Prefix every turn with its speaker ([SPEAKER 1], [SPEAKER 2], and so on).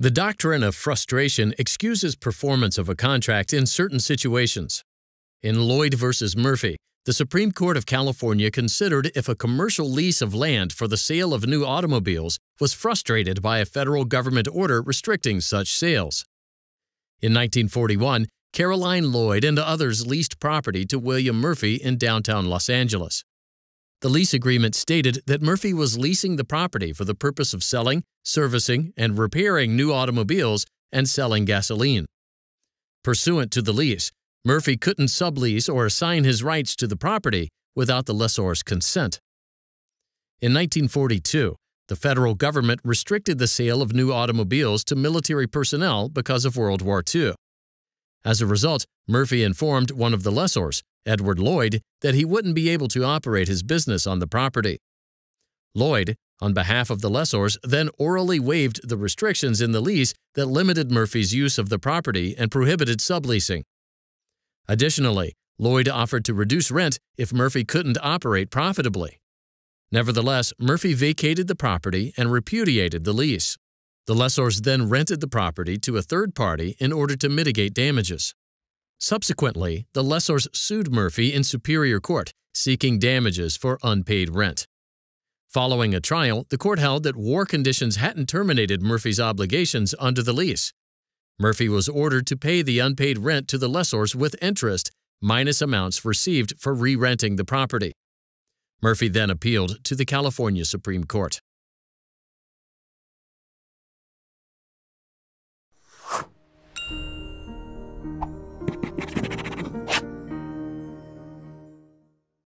[SPEAKER 1] The doctrine of frustration excuses performance of a contract in certain situations. In Lloyd v. Murphy, the Supreme Court of California considered if a commercial lease of land for the sale of new automobiles was frustrated by a federal government order restricting such sales. In 1941, Caroline Lloyd and others leased property to William Murphy in downtown Los Angeles. The lease agreement stated that Murphy was leasing the property for the purpose of selling, servicing, and repairing new automobiles and selling gasoline. Pursuant to the lease, Murphy couldn't sublease or assign his rights to the property without the lessor's consent. In 1942, the federal government restricted the sale of new automobiles to military personnel because of World War II. As a result, Murphy informed one of the lessors Edward Lloyd that he wouldn't be able to operate his business on the property. Lloyd, on behalf of the lessors, then orally waived the restrictions in the lease that limited Murphy's use of the property and prohibited subleasing. Additionally, Lloyd offered to reduce rent if Murphy couldn't operate profitably. Nevertheless, Murphy vacated the property and repudiated the lease. The lessors then rented the property to a third party in order to mitigate damages. Subsequently, the lessors sued Murphy in Superior Court, seeking damages for unpaid rent. Following a trial, the court held that war conditions hadn't terminated Murphy's obligations under the lease. Murphy was ordered to pay the unpaid rent to the lessors with interest, minus amounts received for re renting the property. Murphy then
[SPEAKER 2] appealed to the California Supreme Court.